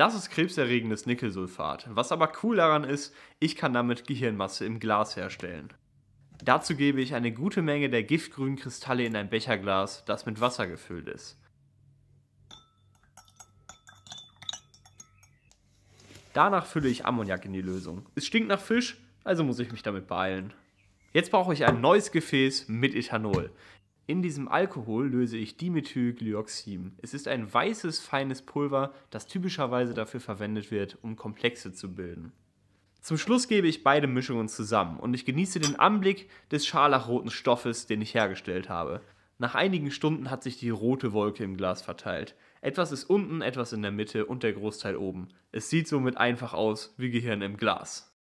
Das ist krebserregendes Nickelsulfat. Was aber cool daran ist, ich kann damit Gehirnmasse im Glas herstellen. Dazu gebe ich eine gute Menge der giftgrünen Kristalle in ein Becherglas, das mit Wasser gefüllt ist. Danach fülle ich Ammoniak in die Lösung. Es stinkt nach Fisch, also muss ich mich damit beeilen. Jetzt brauche ich ein neues Gefäß mit Ethanol. In diesem Alkohol löse ich Dimethylglyoxin. Es ist ein weißes, feines Pulver, das typischerweise dafür verwendet wird, um Komplexe zu bilden. Zum Schluss gebe ich beide Mischungen zusammen und ich genieße den Anblick des scharlachroten Stoffes, den ich hergestellt habe. Nach einigen Stunden hat sich die rote Wolke im Glas verteilt. Etwas ist unten, etwas in der Mitte und der Großteil oben. Es sieht somit einfach aus wie Gehirn im Glas.